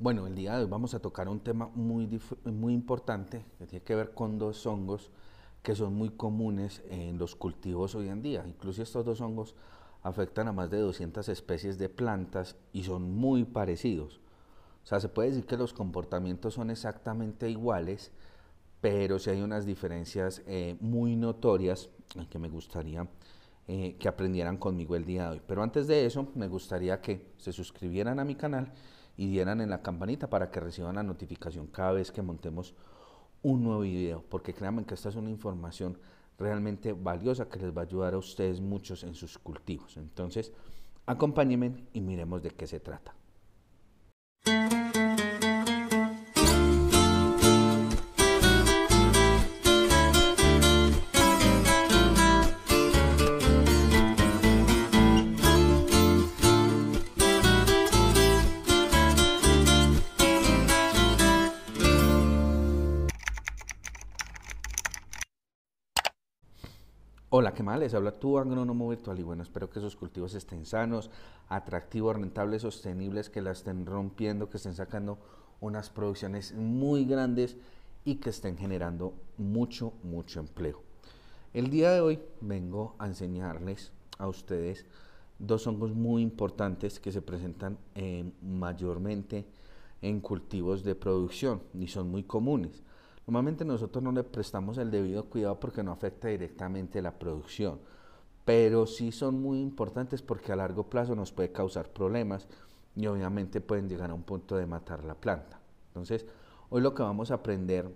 Bueno, el día de hoy vamos a tocar un tema muy, importante que tiene que ver con dos hongos que son muy comunes en los cultivos hoy en día. Incluso estos dos hongos afectan a más de 200 especies de plantas y son muy parecidos. O sea, se puede decir que los comportamientos son exactamente iguales, pero sí hay unas diferencias eh, muy notorias eh, que me gustaría eh, que aprendieran conmigo el día de hoy. Pero antes de eso, me gustaría que se suscribieran a mi canal y dieran en la campanita para que reciban la notificación cada vez que montemos un nuevo video, porque créanme que esta es una información realmente valiosa que les va a ayudar a ustedes muchos en sus cultivos. Entonces, acompáñenme y miremos de qué se trata. Hola, ¿qué más? Les habla tu agrónomo virtual y bueno, espero que esos cultivos estén sanos, atractivos, rentables, sostenibles, que la estén rompiendo, que estén sacando unas producciones muy grandes y que estén generando mucho, mucho empleo. El día de hoy vengo a enseñarles a ustedes dos hongos muy importantes que se presentan eh, mayormente en cultivos de producción y son muy comunes. Normalmente nosotros no le prestamos el debido cuidado porque no afecta directamente la producción, pero sí son muy importantes porque a largo plazo nos puede causar problemas y obviamente pueden llegar a un punto de matar la planta. Entonces, hoy lo que vamos a aprender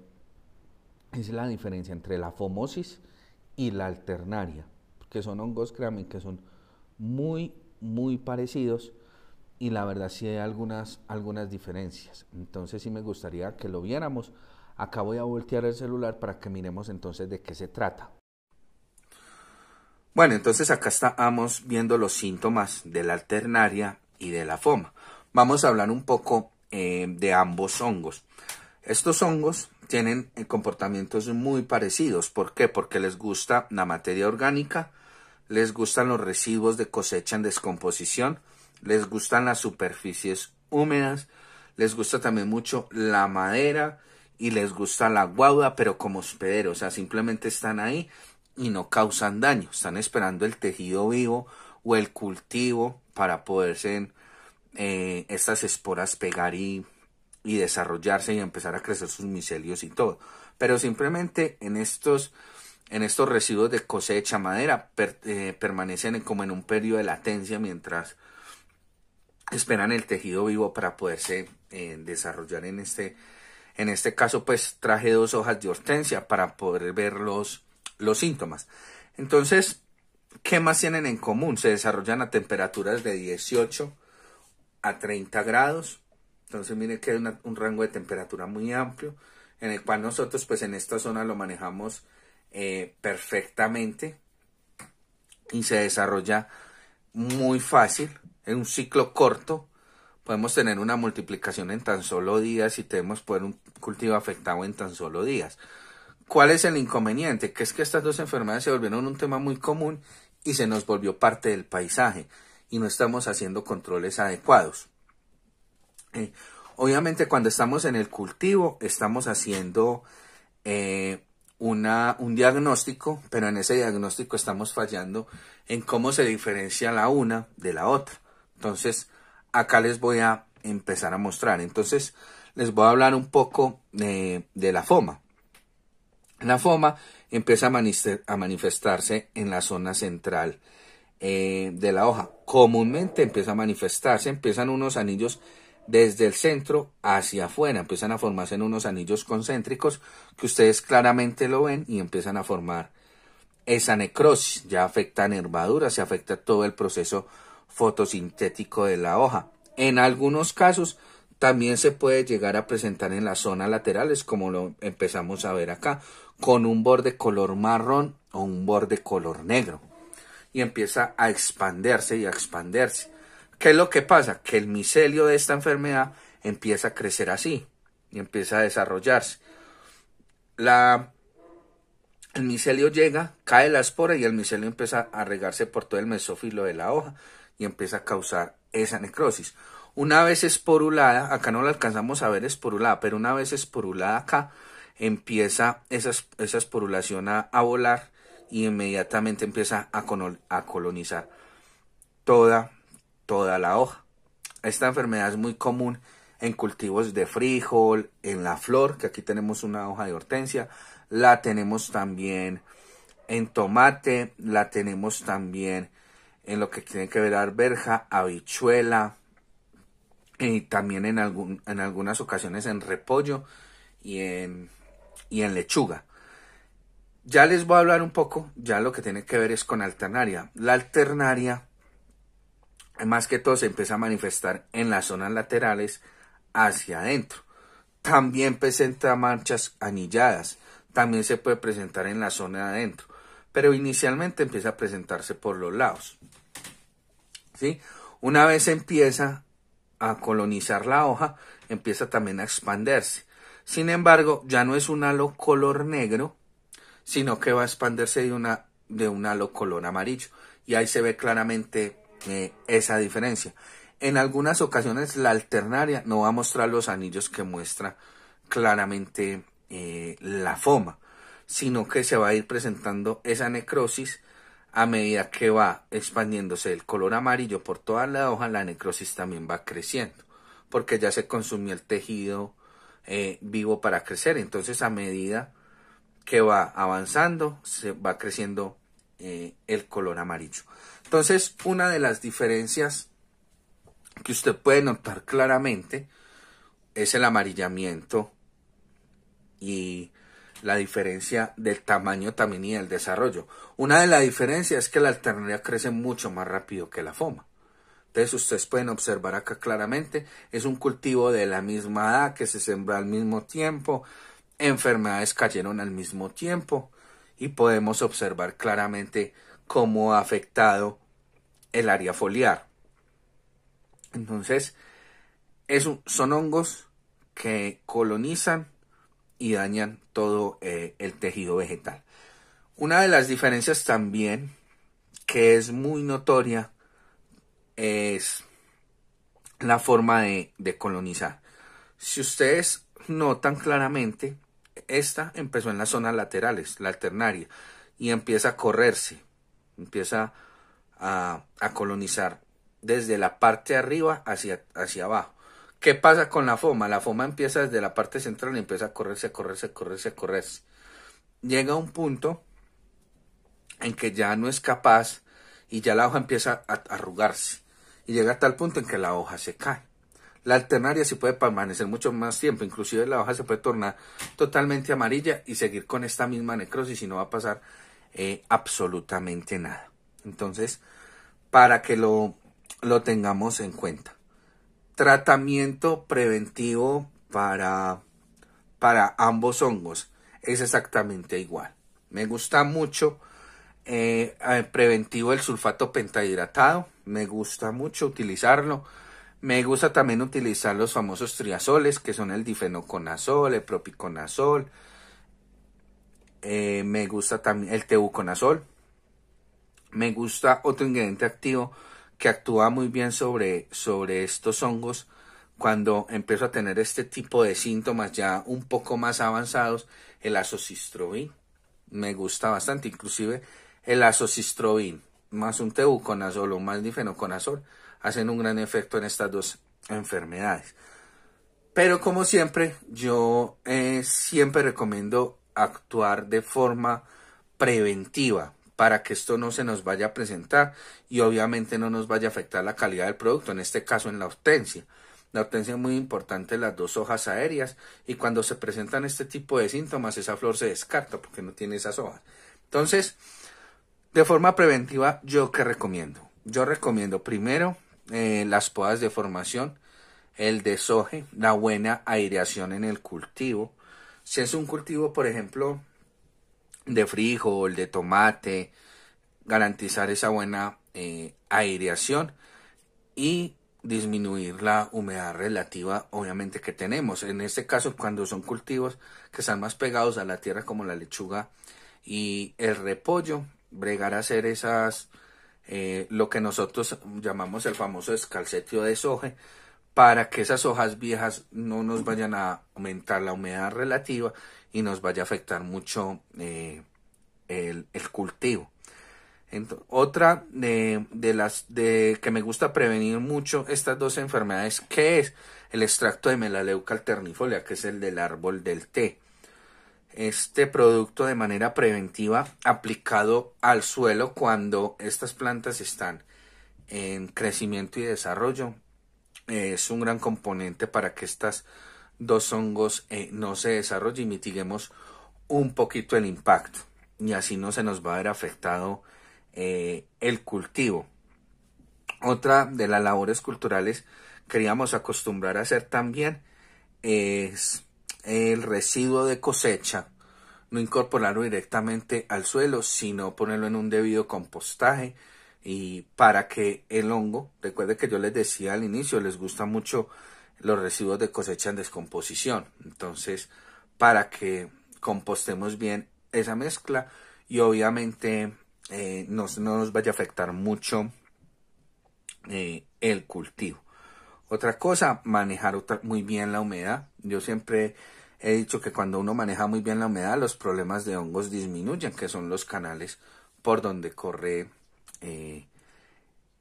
es la diferencia entre la fomosis y la alternaria, que son hongos cramen que son muy, muy parecidos y la verdad sí hay algunas, algunas diferencias. Entonces sí me gustaría que lo viéramos Acá voy a voltear el celular para que miremos entonces de qué se trata. Bueno, entonces acá estamos viendo los síntomas de la alternaria y de la foma. Vamos a hablar un poco eh, de ambos hongos. Estos hongos tienen eh, comportamientos muy parecidos. ¿Por qué? Porque les gusta la materia orgánica, les gustan los residuos de cosecha en descomposición, les gustan las superficies húmedas, les gusta también mucho la madera y les gusta la guauda, pero como hospedero, o sea, simplemente están ahí y no causan daño, están esperando el tejido vivo o el cultivo para poderse eh, estas esporas pegar y, y, desarrollarse y empezar a crecer sus micelios y todo. Pero simplemente en estos, en estos residuos de cosecha madera eh, permanecen como en un periodo de latencia mientras esperan el tejido vivo para poderse eh, desarrollar en este en este caso, pues traje dos hojas de hortensia para poder ver los, síntomas. Entonces, ¿qué más tienen en común? Se desarrollan a temperaturas de 18 a 30 grados. Entonces, miren que hay un rango de temperatura muy amplio, en el cual nosotros, pues en esta zona lo manejamos eh, perfectamente y se desarrolla muy fácil, en un ciclo corto podemos tener una multiplicación en tan solo días y tenemos poder un cultivo afectado en tan solo días. ¿Cuál es el inconveniente? Que es que estas dos enfermedades se volvieron un tema muy común y se nos volvió parte del paisaje y no estamos haciendo controles adecuados. Eh, obviamente cuando estamos en el cultivo estamos haciendo eh, una, un diagnóstico, pero en ese diagnóstico estamos fallando en cómo se diferencia la una de la otra. Entonces, acá les voy a empezar a mostrar. Entonces, les voy a hablar un poco de, la foma. La foma empieza a, manifestarse en la zona central eh, de la hoja. Comúnmente empieza a manifestarse, empiezan unos anillos desde el centro hacia afuera, empiezan a formarse en unos anillos concéntricos que ustedes claramente lo ven y empiezan a formar esa necrosis, ya afecta a nervaduras, se afecta todo el proceso fotosintético de la hoja. En algunos casos también se puede llegar a presentar en las zonas laterales, como lo empezamos a ver acá, con un borde color marrón o un borde color negro. Y empieza a expandirse y a expandirse. ¿Qué es lo que pasa? Que el micelio de esta enfermedad empieza a crecer así y empieza a desarrollarse. La, el micelio llega, cae la espora y el micelio empieza a regarse por todo el mesófilo de la hoja y empieza a causar esa necrosis. Una vez esporulada, acá no la alcanzamos a ver esporulada, pero una vez esporulada acá, empieza esa, esporulación a, volar y inmediatamente empieza a, a colonizar toda, toda la hoja. Esta enfermedad es muy común en cultivos de frijol, en la flor, que aquí tenemos una hoja de hortensia, la tenemos también en tomate, la tenemos también en lo que tiene que ver alberja, habichuela y también en, en algunas ocasiones en repollo y en, y en lechuga. Ya les voy a hablar un poco, ya lo que tiene que ver es con alternaria. La alternaria, más que todo, se empieza a manifestar en las zonas laterales hacia adentro. También presenta manchas anilladas. También se puede presentar en la zona de adentro pero inicialmente empieza a presentarse por los lados. Una vez empieza a colonizar la hoja, empieza también a expanderse. Sin embargo, ya no es un halo color negro, sino que va a expandirse de, una, de un halo color amarillo. Y ahí se ve claramente eh, esa diferencia. En algunas ocasiones la alternaria no va a mostrar los anillos que muestra claramente eh, la foma sino que se va a ir presentando esa necrosis a medida que va expandiéndose el color amarillo por toda la hoja, la necrosis también va creciendo, porque ya se consumió el tejido eh, vivo para crecer. Entonces a medida que va avanzando, se va creciendo eh, el color amarillo. Entonces, una de las diferencias que usted puede notar claramente es el amarillamiento y la diferencia del tamaño también y el desarrollo. Una de las diferencias es que la alternaria crece mucho más rápido que la foma. Entonces ustedes pueden observar acá claramente, es un cultivo de la misma edad que se sembró al mismo tiempo, enfermedades cayeron al mismo tiempo y podemos observar claramente cómo ha afectado el área foliar. Entonces, son hongos que colonizan y dañan todo eh, el tejido vegetal. Una de las diferencias también que es muy notoria es la forma de, colonizar. Si ustedes notan claramente, esta empezó en las zonas laterales, la alternaria, y empieza a correrse, empieza a, colonizar desde la parte de arriba hacia, hacia abajo. ¿Qué pasa con la foma? La foma empieza desde la parte central y empieza a correrse, a correrse, a correrse, a correrse. Llega un punto en que ya no es capaz y ya la hoja empieza a arrugarse. Y llega a tal punto en que la hoja se cae. La alternaria sí puede permanecer mucho más tiempo, inclusive la hoja se puede tornar totalmente amarilla y seguir con esta misma necrosis y no va a pasar eh, absolutamente nada. Entonces, para que lo, lo tengamos en cuenta tratamiento preventivo para, para ambos hongos es exactamente igual. Me gusta mucho el eh, eh, preventivo el sulfato pentahidratado. Me gusta mucho utilizarlo. Me gusta también utilizar los famosos triazoles, que son el difenoconazol, el propiconazol. Eh, me gusta también el tebuconazol. Me gusta otro ingrediente activo que actúa muy bien sobre, sobre estos hongos cuando empiezo a tener este tipo de síntomas ya un poco más avanzados, el azocistrobin me gusta bastante, inclusive el azocistrobin más un tebuconazol o más difenoconazol hacen un gran efecto en estas dos enfermedades. Pero como siempre, yo eh, siempre recomiendo actuar de forma preventiva para que esto no se nos vaya a presentar y obviamente no nos vaya a afectar la calidad del producto, en este caso en la hortensia. La hortensia es muy importante, las dos hojas aéreas, y cuando se presentan este tipo de síntomas, esa flor se descarta porque no tiene esas hojas. Entonces, de forma preventiva, ¿yo qué recomiendo? Yo recomiendo primero eh, las podas de formación, el desoje, la buena aireación en el cultivo. Si es un cultivo, por ejemplo, de frijol, de tomate, garantizar esa buena eh, aireación y disminuir la humedad relativa obviamente que tenemos. En este caso cuando son cultivos que están más pegados a la tierra como la lechuga y el repollo, bregar a hacer esas, eh, lo que nosotros llamamos el famoso escalcetio de soje, para que esas hojas viejas no nos vayan a aumentar la humedad relativa y nos vaya a afectar mucho eh, el, cultivo. otra de, las de que me gusta prevenir mucho estas dos enfermedades, que es el extracto de melaleuca alternifolia, que es el del árbol del té. Este producto de manera preventiva aplicado al suelo cuando estas plantas están en crecimiento y desarrollo eh, es un gran componente para que estas dos hongos eh, no se desarrolle y mitiguemos un poquito el impacto. Y así no se nos va a ver afectado eh, el cultivo. Otra de las labores culturales queríamos acostumbrar a hacer también es el residuo de cosecha, no incorporarlo directamente al suelo, sino ponerlo en un debido compostaje y para que el hongo, recuerde que yo les decía al inicio, les gusta mucho los residuos de cosecha en descomposición. Entonces, para que compostemos bien esa mezcla y obviamente eh, no nos vaya a afectar mucho eh, el cultivo. Otra cosa, manejar muy bien la humedad. Yo siempre he dicho que cuando uno maneja muy bien la humedad, los problemas de hongos disminuyen, que son los canales por donde corre eh,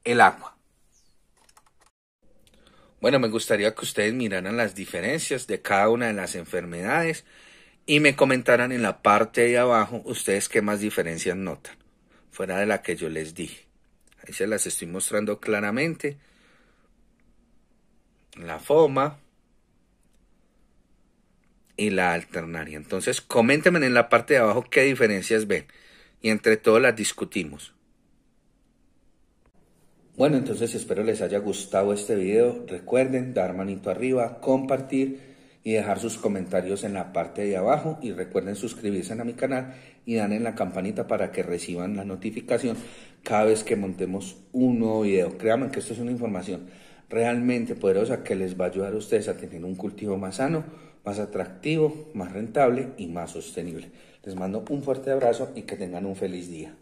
el agua. Bueno, me gustaría que ustedes miraran las diferencias de cada una de las enfermedades y me comentaran en la parte de abajo ustedes qué más diferencias notan, fuera de la que yo les dije. Ahí se las estoy mostrando claramente. La foma y la alternaria. Entonces, coméntenme en la parte de abajo qué diferencias ven y entre todos las discutimos. Bueno, entonces espero les haya gustado este video. Recuerden dar manito arriba, compartir y dejar sus comentarios en la parte de abajo. Y recuerden suscribirse a mi canal y dan en la campanita para que reciban la notificación cada vez que montemos un nuevo video. Créanme que esto es una información realmente poderosa que les va a ayudar a ustedes a tener un cultivo más sano, más atractivo, más rentable y más sostenible. Les mando un fuerte abrazo y que tengan un feliz día.